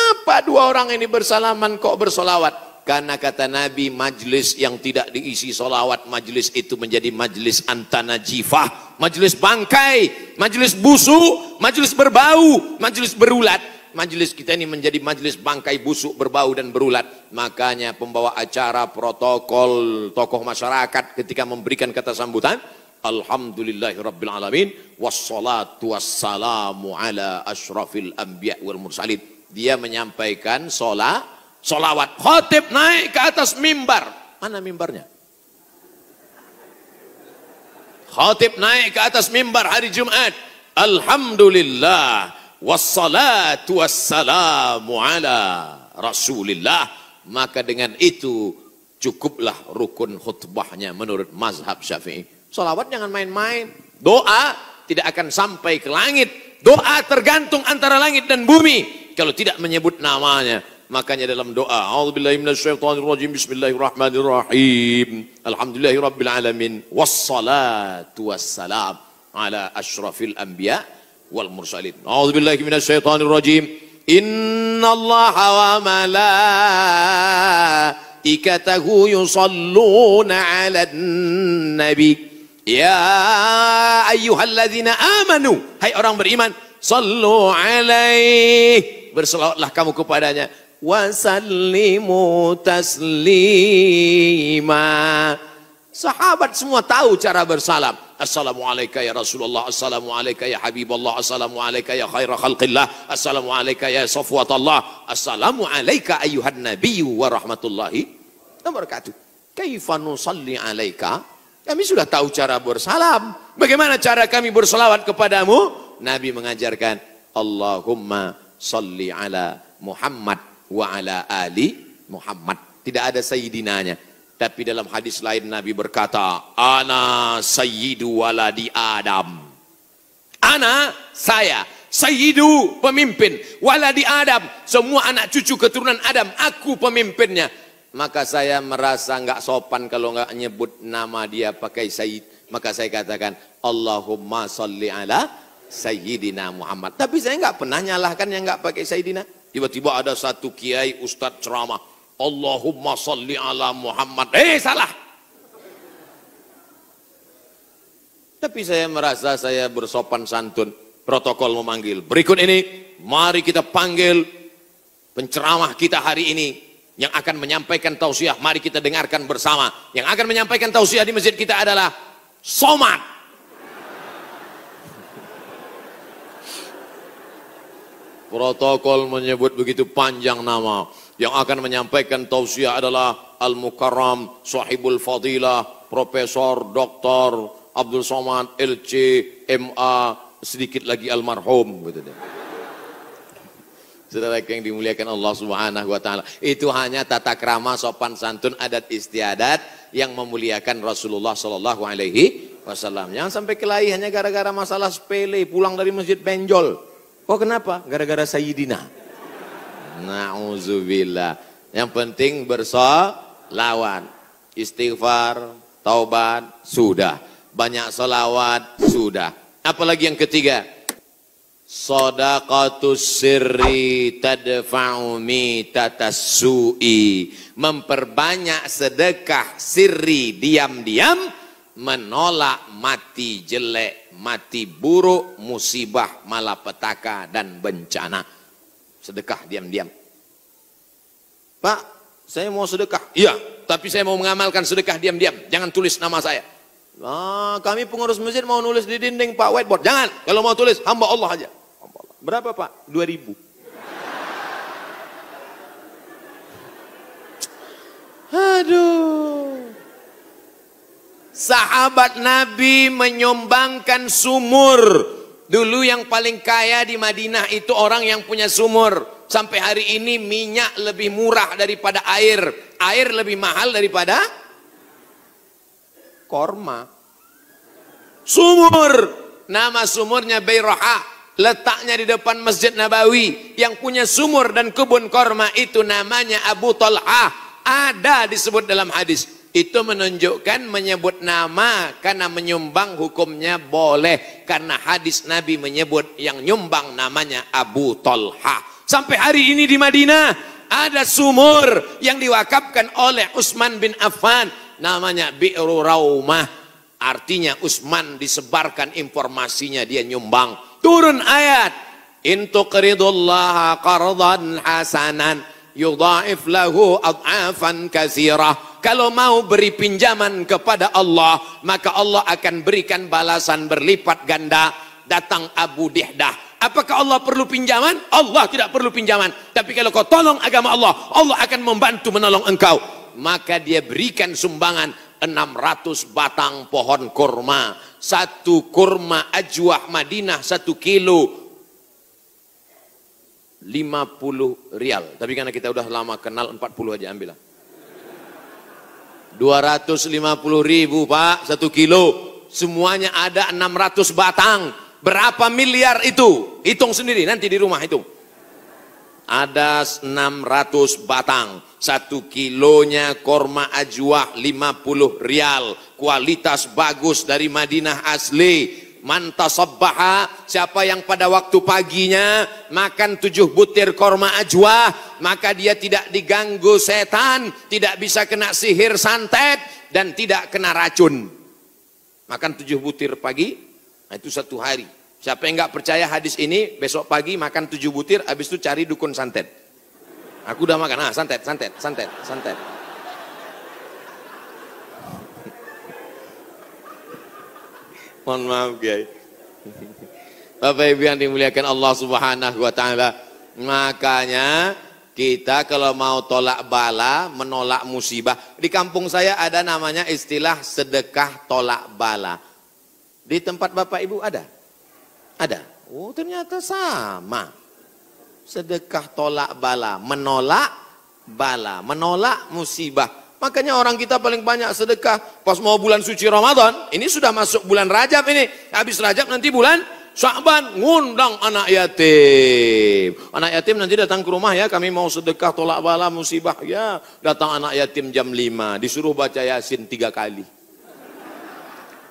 Kenapa dua orang ini bersalaman kok bersolawat? Karena kata Nabi majlis yang tidak diisi solawat majlis itu menjadi majlis antana jifah, Majlis bangkai, majlis busuk, majlis berbau, majlis berulat. Majlis kita ini menjadi majlis bangkai busuk, berbau dan berulat. Makanya pembawa acara, protokol, tokoh masyarakat ketika memberikan kata sambutan. Alhamdulillahirrabbilalamin. Wassalatu wassalamu ala ashrafil anbiya wal mursalin dia menyampaikan sholat, sholawat. Khotib naik ke atas mimbar. Mana mimbarnya? Khotib naik ke atas mimbar hari Jumat. Alhamdulillah. Wassalatu wassalamu ala rasulillah. Maka dengan itu cukuplah rukun khutbahnya menurut mazhab syafi'i. Sholawat jangan main-main. Doa tidak akan sampai ke langit. Doa tergantung antara langit dan bumi. kalau tidak menyebut namanya. Makanya dalam doa, auzubillahi minasyaitonirrajim. Bismillahirrahmanirrahim. Alhamdulillahirabbil alamin. Wassalatu wassalam ala asyrafil anbiya wal mursalin. Auzubillahi minasyaitonirrajim. Innallaha wa malaikatahu yusalluna 'alan nabi. Ya ayyuhalladzina amanu. Hai orang beriman, sallu alaihi berselawatlah kamu kepadanya wasallimu taslima sahabat semua tahu cara bersalam Assalamualaikum ya Rasulullah, Assalamualaikum ya Habibullah, Assalamualaikum ya khaira khalqillah, Assalamualaikum ya safwatallah, Assalamualaikum ayuhan nabiyyu wa rahmatullahi wa barakatuh. Kaifa nusalli alaika? Kami sudah tahu cara bersalam. Bagaimana cara kami berselawat kepadamu? Nabi mengajarkan, Allahumma salli ala Muhammad wa ala ali Muhammad. Tidak ada sayyidinanya. Tapi dalam hadis lain Nabi berkata, Ana sayyidu waladi Adam. Ana saya, sayyidu pemimpin, waladi Adam. Semua anak cucu keturunan Adam, aku pemimpinnya. Maka saya merasa nggak sopan kalau nggak nyebut nama dia pakai sayyid. Maka saya katakan, Allahumma salli ala Sayyidina Muhammad. Tapi saya nggak pernah nyalahkan yang nggak pakai Sayyidina. Tiba-tiba ada satu kiai ustadz ceramah. Allahumma salli ala Muhammad. Eh salah. Tapi saya merasa saya bersopan santun. Protokol memanggil. Berikut ini, mari kita panggil penceramah kita hari ini yang akan menyampaikan tausiah. Mari kita dengarkan bersama. Yang akan menyampaikan tausiah di masjid kita adalah Somad Protokol menyebut begitu panjang nama. Yang akan menyampaikan tausiah adalah Al-Mukarram, Sahibul Fadilah, Profesor, Doktor, Abdul Somad, LC, MA, sedikit lagi almarhum. Gitu deh. Saudara yang dimuliakan Allah Subhanahu wa taala. Itu hanya tata krama sopan santun adat istiadat yang memuliakan Rasulullah sallallahu alaihi wasallam. Jangan sampai kelahi hanya gara-gara masalah sepele pulang dari masjid benjol. Oh kenapa? Gara-gara Sayyidina. Na'udzubillah. Yang penting bersolawat. Istighfar, taubat, sudah. Banyak solawat, sudah. Apalagi yang ketiga. Sodakatus sirri tadfa'u tatasui Memperbanyak sedekah sirri diam-diam menolak mati jelek mati buruk, musibah, malapetaka, dan bencana. Sedekah diam-diam. Pak, saya mau sedekah. Iya, tapi saya mau mengamalkan sedekah diam-diam. Jangan tulis nama saya. Nah, kami pengurus masjid mau nulis di dinding Pak whiteboard. Jangan, kalau mau tulis hamba Allah aja. Berapa Pak? 2000. Aduh sahabat Nabi menyumbangkan sumur. Dulu yang paling kaya di Madinah itu orang yang punya sumur. Sampai hari ini minyak lebih murah daripada air. Air lebih mahal daripada korma. Sumur. Nama sumurnya Bayroha. Letaknya di depan Masjid Nabawi. Yang punya sumur dan kebun korma itu namanya Abu Talha Ada disebut dalam hadis itu menunjukkan menyebut nama karena menyumbang hukumnya boleh karena hadis Nabi menyebut yang nyumbang namanya Abu Talha sampai hari ini di Madinah ada sumur yang diwakafkan oleh Utsman bin Affan namanya Bi'ru Raumah artinya Utsman disebarkan informasinya dia nyumbang turun ayat intuqridullaha qardan hasanan yudhaif lahu ad'afan katsirah kalau mau beri pinjaman kepada Allah, maka Allah akan berikan balasan berlipat ganda. Datang Abu Dihdah. Apakah Allah perlu pinjaman? Allah tidak perlu pinjaman. Tapi kalau kau tolong agama Allah, Allah akan membantu menolong engkau. Maka dia berikan sumbangan 600 batang pohon kurma. Satu kurma ajwah Madinah satu kilo. 50 rial. Tapi karena kita sudah lama kenal 40 aja ambil 250 ribu pak, satu kilo. Semuanya ada 600 batang. Berapa miliar itu? Hitung sendiri, nanti di rumah itu Ada 600 batang. Satu kilonya korma ajwa 50 rial. Kualitas bagus dari Madinah asli Man siapa yang pada waktu paginya makan tujuh butir korma ajwa, maka dia tidak diganggu setan, tidak bisa kena sihir santet, dan tidak kena racun. Makan tujuh butir pagi, nah itu satu hari. Siapa yang nggak percaya hadis ini, besok pagi makan tujuh butir, habis itu cari dukun santet. Aku udah makan, ah santet, santet, santet, santet. Mohon maaf Kiai. Bapak Ibu yang dimuliakan Allah Subhanahu wa taala. Makanya kita kalau mau tolak bala, menolak musibah. Di kampung saya ada namanya istilah sedekah tolak bala. Di tempat Bapak Ibu ada? Ada. Oh, ternyata sama. Sedekah tolak bala, menolak bala, menolak musibah. Makanya orang kita paling banyak sedekah pas mau bulan suci Ramadan. Ini sudah masuk bulan Rajab ini. Habis Rajab nanti bulan Sya'ban ngundang anak yatim. Anak yatim nanti datang ke rumah ya, kami mau sedekah tolak bala musibah ya. Datang anak yatim jam 5, disuruh baca Yasin tiga kali.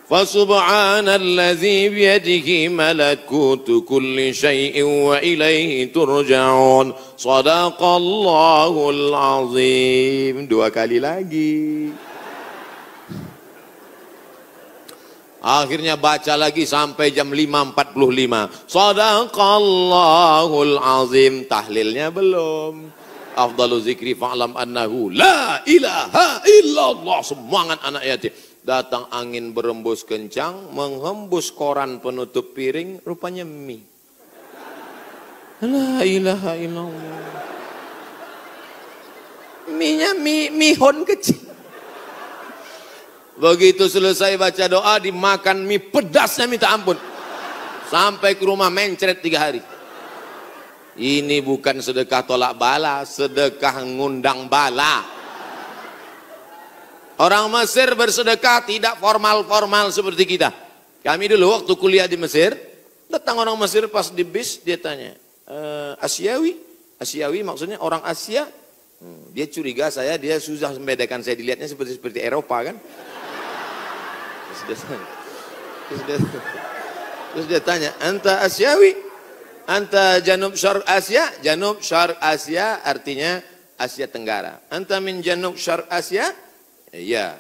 فسبحان الذي بيده ملكوت كل شيء وإليه ترجعون صدق الله العظيم dua kali lagi Akhirnya baca lagi sampai jam 5.45. Sadaqallahul azim. Tahlilnya belum. Afdalu zikri fa'lam annahu la ilaha illallah. Semangat anak yatim. Datang angin berembus kencang, menghembus koran penutup piring, rupanya mie. La ilaha illallah. Mie-nya mie, hon kecil. Begitu selesai baca doa, dimakan mie pedasnya minta ampun. Sampai ke rumah mencret tiga hari. Ini bukan sedekah tolak bala, sedekah ngundang bala. Orang Mesir bersedekah tidak formal-formal seperti kita. Kami dulu waktu kuliah di Mesir, datang orang Mesir pas di bis dia tanya, e, Asiawi? Asiawi maksudnya orang Asia? Hmm, dia curiga saya, dia susah membedakan saya dilihatnya seperti seperti Eropa kan? Terus dia tanya, terus dia, terus dia tanya anta Asiawi? Anta Janub Syar Asia? Janub Syar Asia artinya Asia Tenggara. Anta min Janub Syar Asia? Ya,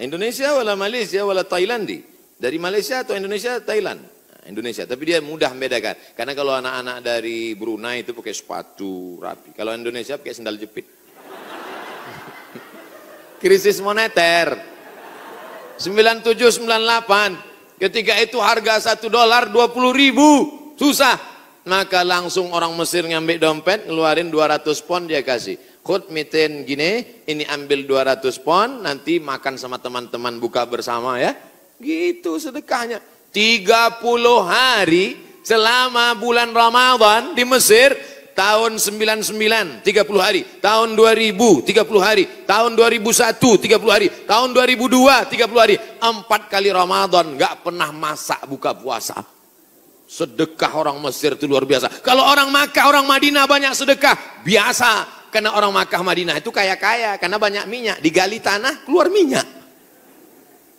Indonesia wala Malaysia wala Thailandi. Dari Malaysia atau Indonesia, Thailand. Indonesia, tapi dia mudah membedakan. Karena kalau anak-anak dari Brunei itu pakai sepatu rapi. Kalau Indonesia pakai sendal jepit. Krisis moneter. 9798 Ketika itu harga satu dolar 20 ribu. Susah. Maka langsung orang Mesir ngambil dompet, ngeluarin 200 pon dia kasih. Kut mitin gini, ini ambil 200 pon, nanti makan sama teman-teman buka bersama ya. Gitu sedekahnya. 30 hari selama bulan Ramadan di Mesir, tahun 99 30 hari, tahun 2000 30 hari, tahun 2001 30 hari, tahun 2002 30 hari, empat kali Ramadan gak pernah masak buka puasa. Sedekah orang Mesir itu luar biasa. Kalau orang Makkah, orang Madinah banyak sedekah, biasa. Karena orang Makkah Madinah itu kaya-kaya karena banyak minyak. Digali tanah keluar minyak.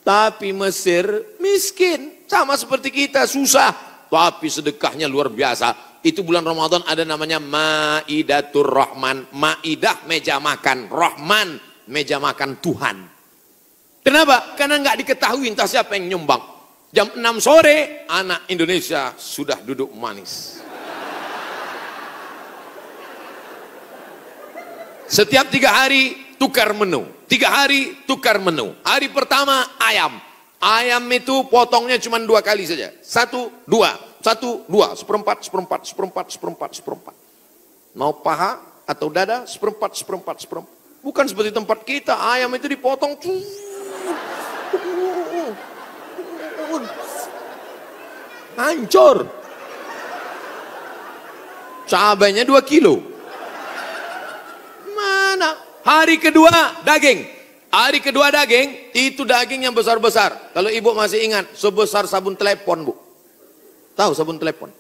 Tapi Mesir miskin. Sama seperti kita susah. Tapi sedekahnya luar biasa. Itu bulan Ramadan ada namanya Ma'idatur Rahman. Ma'idah meja makan. Rahman meja makan Tuhan. Kenapa? Karena nggak diketahui entah siapa yang nyumbang. Jam 6 sore anak Indonesia sudah duduk manis. Setiap tiga hari tukar menu. Tiga hari tukar menu. Hari pertama ayam. Ayam itu potongnya cuma dua kali saja. Satu, dua. Satu, dua. Seperempat, seperempat, seperempat, seperempat, seperempat. Mau paha atau dada, seperempat, seperempat, seperempat. Bukan seperti tempat kita, ayam itu dipotong. Hancur. Cabainya dua kilo sana. Hari kedua daging. Hari kedua daging, itu daging yang besar-besar. Kalau ibu masih ingat, sebesar sabun telepon, Bu. Tahu sabun telepon?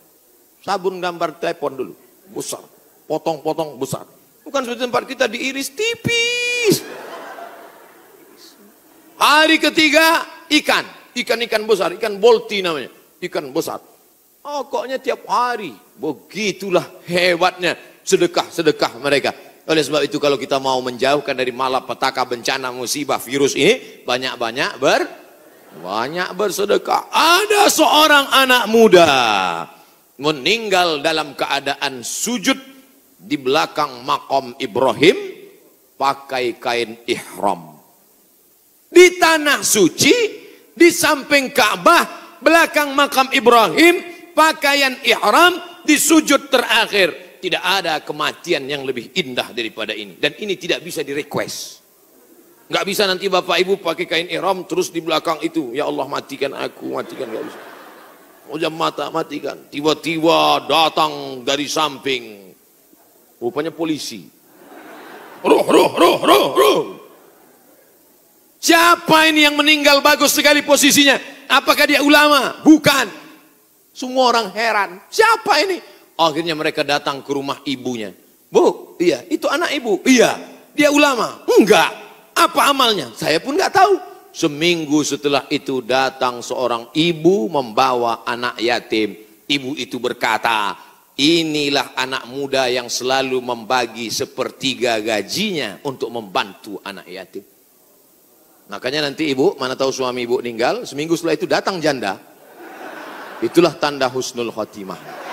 Sabun gambar telepon dulu. Besar. Potong-potong besar. Bukan seperti tempat kita diiris tipis. Hari ketiga, ikan. Ikan-ikan besar, ikan bolti namanya. Ikan besar. Oh, koknya tiap hari. Begitulah hebatnya sedekah-sedekah mereka. Oleh sebab itu kalau kita mau menjauhkan dari malapetaka bencana musibah virus ini banyak-banyak ber banyak bersedekah. Ada seorang anak muda meninggal dalam keadaan sujud di belakang makom Ibrahim pakai kain ihram. Di tanah suci di samping Ka'bah belakang makam Ibrahim pakaian ihram di sujud terakhir tidak ada kematian yang lebih indah daripada ini. Dan ini tidak bisa direquest. Nggak bisa nanti bapak ibu pakai kain ihram terus di belakang itu. Ya Allah matikan aku, matikan. gak bisa. Ujam mata matikan. Tiba-tiba datang dari samping. Rupanya polisi. Ruh, ruh, ruh, ruh, ruh. Siapa ini yang meninggal bagus sekali posisinya? Apakah dia ulama? Bukan. Semua orang heran. Siapa ini? Akhirnya mereka datang ke rumah ibunya. Bu, iya, itu anak ibu. Iya, dia ulama. Enggak. Apa amalnya? Saya pun nggak tahu. Seminggu setelah itu datang seorang ibu membawa anak yatim. Ibu itu berkata, inilah anak muda yang selalu membagi sepertiga gajinya untuk membantu anak yatim. Makanya nanti ibu, mana tahu suami ibu meninggal, seminggu setelah itu datang janda. Itulah tanda husnul khotimah.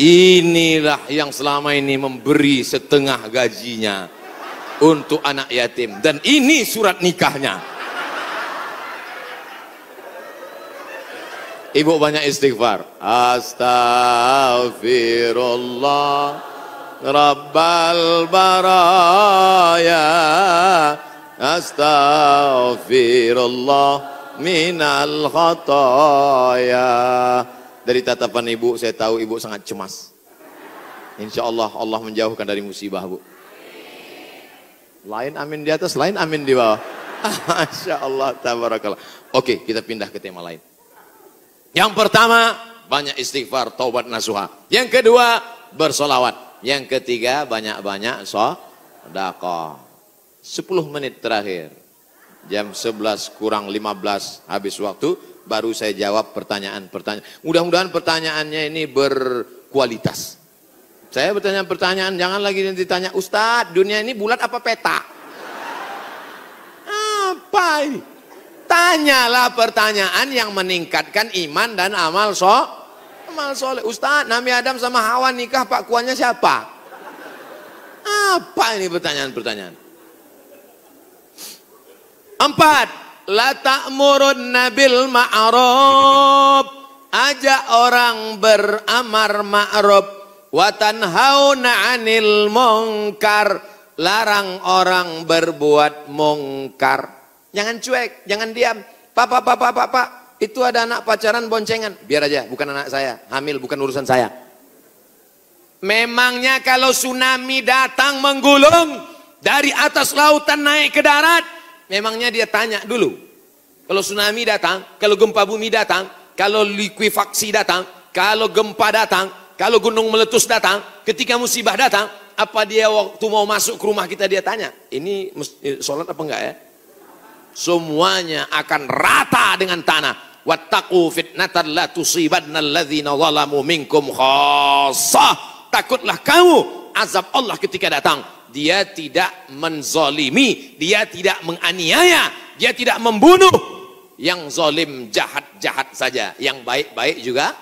Inilah yang selama ini memberi setengah gajinya untuk anak yatim. Dan ini surat nikahnya. Ibu banyak istighfar. Astaghfirullah. Rabbal baraya Astaghfirullah Minal khataya dari tatapan ibu saya tahu ibu sangat cemas. Insya Allah Allah menjauhkan dari musibah bu. Lain amin di atas, lain amin di bawah. Masya Allah, tabarakallah. Oke, kita pindah ke tema lain. Yang pertama, banyak istighfar, taubat nasuha. Yang kedua, bersolawat. Yang ketiga, banyak-banyak sodakoh. 10 menit terakhir. Jam 11 kurang 15 habis waktu baru saya jawab pertanyaan-pertanyaan. Mudah-mudahan pertanyaannya ini berkualitas. Saya bertanya pertanyaan, jangan lagi ditanya, Ustadz dunia ini bulat apa peta? Apa ini? Tanyalah pertanyaan yang meningkatkan iman dan amal so. Amal soleh. Ustadz, Nabi Adam sama Hawa nikah Pak Kuannya siapa? Apa ini pertanyaan-pertanyaan? Empat, la ta'murun nabil ma'arob ajak orang beramar ma'arob wa tanhauna 'anil mongkar larang orang berbuat mongkar jangan cuek jangan diam papa papa papa itu ada anak pacaran boncengan biar aja bukan anak saya hamil bukan urusan saya memangnya kalau tsunami datang menggulung dari atas lautan naik ke darat memangnya dia tanya dulu. Kalau tsunami datang, kalau gempa bumi datang, kalau likuifaksi datang, kalau gempa datang, kalau gunung meletus datang, ketika musibah datang, apa dia waktu mau masuk ke rumah kita dia tanya, ini eh, sholat apa enggak ya? Semuanya akan rata dengan tanah. Wattaqu fitnatan la tusibanna alladzina zalamu minkum khassah. Takutlah kamu azab Allah ketika datang dia tidak menzolimi, dia tidak menganiaya, dia tidak membunuh. Yang zolim jahat-jahat saja, yang baik-baik juga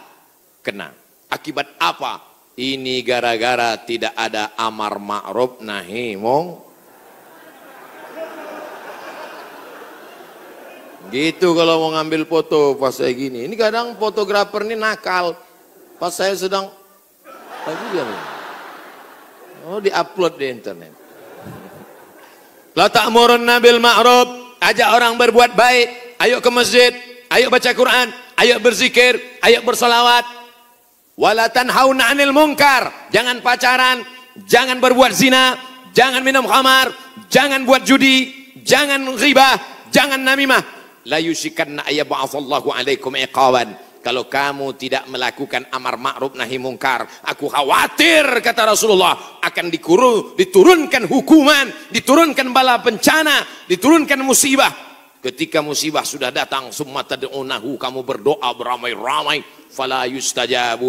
kena. Akibat apa? Ini gara-gara tidak ada amar ma'ruf nahi mong. Gitu kalau mau ngambil foto pas saya gini. Ini kadang fotografer ini nakal. Pas saya sedang... Tadi dia nih. Oh, diupload di internet. La ta'murun nabil ma'ruf, ajak orang berbuat baik. Ayo ke masjid, ayo baca Quran, ayo berzikir, ayo bersolawat. Wala tanhauna 'anil munkar, jangan pacaran, jangan berbuat zina, jangan minum khamar, jangan buat judi, jangan riba, jangan namimah. La yushikanna ayyab'athallahu 'alaikum iqawan kalau kamu tidak melakukan amar ma'ruf nahi mungkar aku khawatir kata Rasulullah akan dikurung, diturunkan hukuman diturunkan bala bencana diturunkan musibah ketika musibah sudah datang summa tad'unahu kamu berdoa beramai-ramai fala yustajabu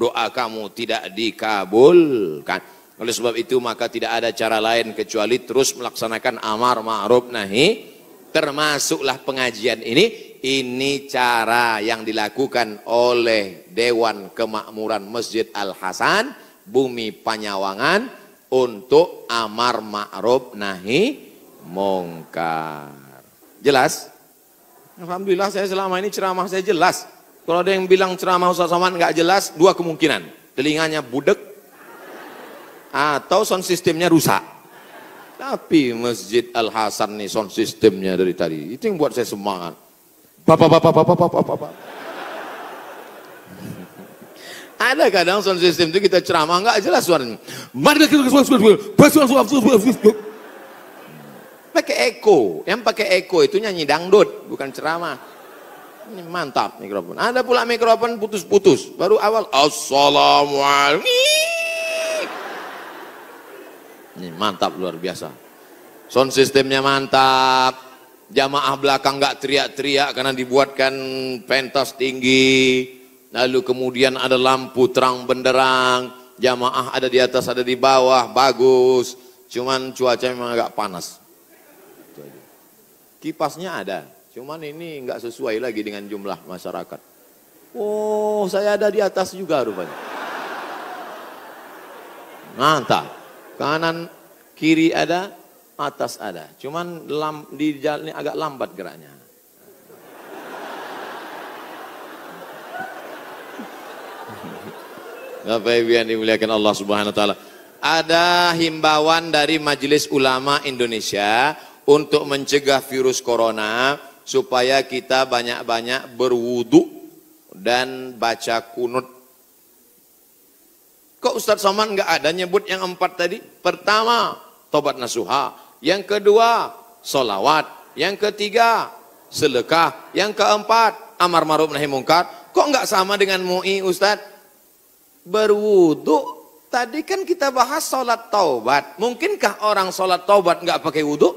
doa kamu tidak dikabulkan oleh sebab itu maka tidak ada cara lain kecuali terus melaksanakan amar ma'ruf nahi termasuklah pengajian ini ini cara yang dilakukan oleh Dewan Kemakmuran Masjid Al-Hasan, Bumi Panyawangan, untuk amar ma'ruf nahi mungkar. Jelas? Alhamdulillah saya selama ini ceramah saya jelas. Kalau ada yang bilang ceramah Ustaz Somad nggak jelas, dua kemungkinan. Telinganya budek, atau sound systemnya rusak. Tapi Masjid Al-Hasan nih sound systemnya dari tadi. Itu yang buat saya semangat. Papa, papa, papa, papa, papa. Ada kadang sound system itu kita ceramah nggak jelas suaranya. Pakai echo, yang pakai echo itu nyanyi dangdut, bukan ceramah. Ini mantap mikrofon. Ada pula mikrofon putus-putus, baru awal Assalamualaikum. Ini mantap luar biasa. Sound systemnya mantap, jamaah belakang nggak teriak-teriak karena dibuatkan pentas tinggi, lalu kemudian ada lampu terang benderang, jamaah ada di atas ada di bawah, bagus, cuman cuaca memang agak panas. Kipasnya ada, cuman ini nggak sesuai lagi dengan jumlah masyarakat. Oh, saya ada di atas juga rupanya. Mantap. Kanan kiri ada, atas ada. Cuman lam, di jalan agak lambat geraknya. Bapak Ibu yang dimuliakan Allah Subhanahu wa taala. Ada himbauan dari Majelis Ulama Indonesia untuk mencegah virus corona supaya kita banyak-banyak berwudu dan baca kunut. Kok Ustaz Soman nggak ada nyebut yang empat tadi? Pertama, tobat nasuha. Yang kedua, solawat. Yang ketiga, selekah. Yang keempat, amar ma'ruf nahi mungkar. Kok nggak sama dengan mu'i Ustaz? Berwudu tadi kan kita bahas sholat taubat. Mungkinkah orang sholat taubat nggak pakai wudhu?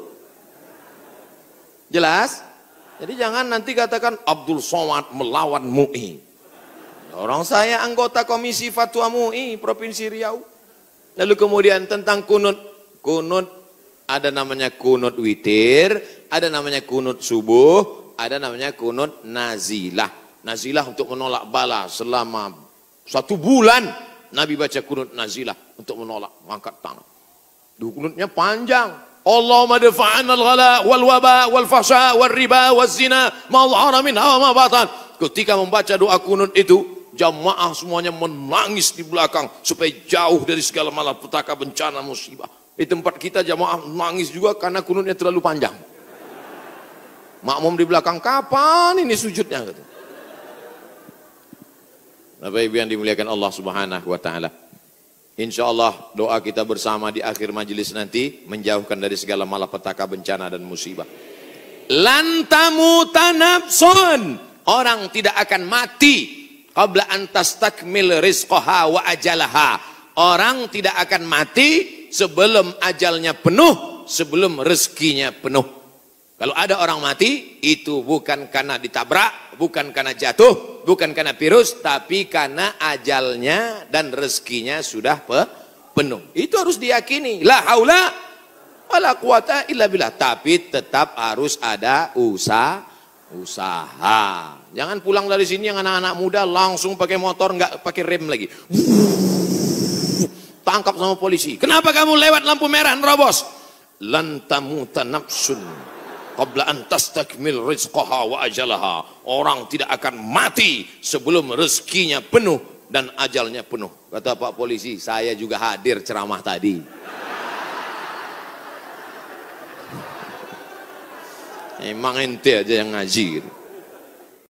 Jelas? Jadi jangan nanti katakan Abdul Somad melawan MUI. Orang saya anggota komisi fatwa MUI Provinsi Riau. Lalu kemudian tentang kunut. Kunut ada namanya kunut witir, ada namanya kunut subuh, ada namanya kunut nazilah. Nazilah untuk menolak bala selama satu bulan. Nabi baca kunut nazilah untuk menolak mengangkat tangan. Kunutnya panjang. Allahumma dafa'an al-ghala wal waba wal fahsha wal riba wal zina ma dhahara minha wa ma Ketika membaca doa kunut itu, jamaah semuanya menangis di belakang supaya jauh dari segala malapetaka bencana musibah. Di tempat kita jamaah nangis juga karena kunutnya terlalu panjang. Makmum di belakang, kapan ini sujudnya? Nabi Ibu yang dimuliakan Allah Subhanahu wa taala. Insya Allah doa kita bersama di akhir majelis nanti menjauhkan dari segala malapetaka bencana dan musibah. Lantamu tanabsun. Orang tidak akan mati qabla antas takmil rizqaha wa ajalaha. Orang tidak akan mati sebelum ajalnya penuh, sebelum rezekinya penuh. Kalau ada orang mati, itu bukan karena ditabrak, bukan karena jatuh, bukan karena virus, tapi karena ajalnya dan rezekinya sudah penuh. Itu harus diyakini. La haula wala quwata illa billah. Tapi tetap harus ada usaha usaha. Jangan pulang dari sini yang anak-anak muda langsung pakai motor nggak pakai rem lagi. Wuh Tangkap sama polisi. Kenapa kamu lewat lampu merah nerobos? Lantamu tanapsun qabla an tastakmil rizqaha wa ajalaha. Orang tidak akan mati sebelum rezekinya penuh dan ajalnya penuh. Kata Pak Polisi, saya juga hadir ceramah tadi. Emang ente aja yang ngaji gitu.